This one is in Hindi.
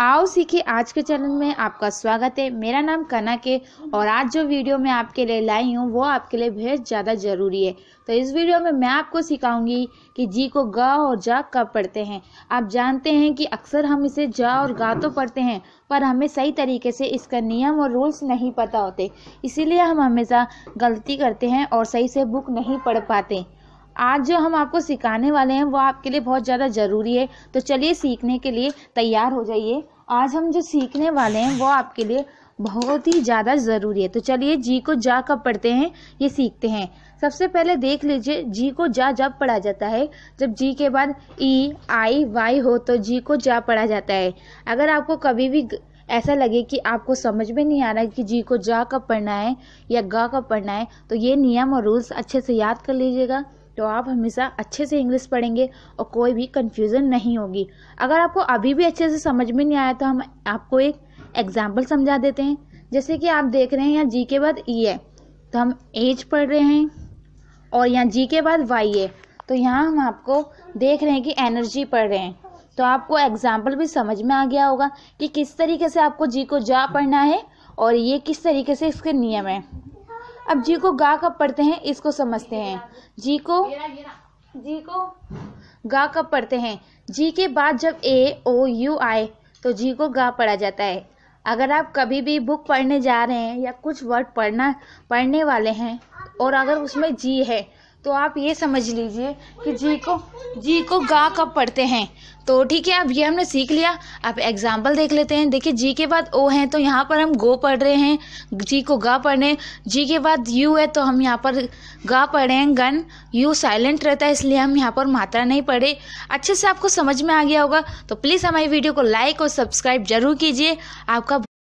आओ सीखे आज के चैनल में आपका स्वागत है मेरा नाम कनक है और आज जो वीडियो मैं आपके लिए लाई हूँ वो आपके लिए बेहद ज़्यादा ज़रूरी है तो इस वीडियो में मैं आपको सिखाऊंगी कि जी को ग और जा कब पढ़ते हैं आप जानते हैं कि अक्सर हम इसे जा और गा तो पढ़ते हैं पर हमें सही तरीके से इसका नियम और रूल्स नहीं पता होते इसीलिए हम हमेशा गलती करते हैं और सही से बुक नहीं पढ़ पाते आज जो हम आपको सिखाने वाले हैं वो आपके लिए बहुत ज़्यादा ज़रूरी है तो चलिए सीखने के लिए तैयार हो जाइए आज हम जो सीखने वाले हैं वो आपके लिए बहुत ही ज़्यादा ज़रूरी है तो चलिए जी को जा कब पढ़ते हैं ये सीखते हैं सबसे पहले देख लीजिए जी को जा जब पढ़ा जाता है जब जी के बाद ई आई वाई हो तो जी को जा पढ़ा जाता है अगर आपको कभी भी ऐसा लगे कि आपको समझ में नहीं आ रहा है कि जी को जा कब पढ़ना है या गा कब पढ़ना है तो ये नियम और रूल्स अच्छे से याद कर लीजिएगा तो आप हमेशा अच्छे से इंग्लिश पढ़ेंगे और कोई भी कन्फ्यूज़न नहीं होगी अगर आपको अभी भी अच्छे से समझ में नहीं आया तो हम आपको एक एग्जाम्पल समझा देते हैं जैसे कि आप देख रहे हैं यहाँ जी के बाद ई e है तो हम एज पढ़ रहे हैं और यहाँ जी के बाद वाई है तो यहाँ हम आपको देख रहे हैं कि एनर्जी पढ़ रहे हैं तो आपको एग्जाम्पल भी समझ में आ गया होगा कि किस तरीके से आपको जी को जा पढ़ना है और ये किस तरीके से इसके नियम हैं अब जी को गा कब पढ़ते हैं इसको समझते हैं जी को जी को गा कब पढ़ते हैं जी के बाद जब ए ओ यू आए तो जी को गा पढ़ा जाता है अगर आप कभी भी बुक पढ़ने जा रहे हैं या कुछ वर्ड पढ़ना पढ़ने वाले हैं और अगर उसमें जी है तो आप ये समझ लीजिए कि जी को जी को गा कब पढ़ते हैं तो ठीक है अब ये हमने सीख लिया आप एग्जाम्पल देख लेते हैं देखिए जी के बाद ओ है तो यहाँ पर हम गो पढ़ रहे हैं जी को गा पढ़ रहे हैं जी के बाद यू है तो हम यहाँ पर गा पढ़ रहे हैं गन यू साइलेंट रहता है इसलिए हम यहाँ पर मात्रा नहीं पढ़े अच्छे से आपको समझ में आ गया होगा तो प्लीज़ हमारी वीडियो को लाइक और सब्सक्राइब जरूर कीजिए आपका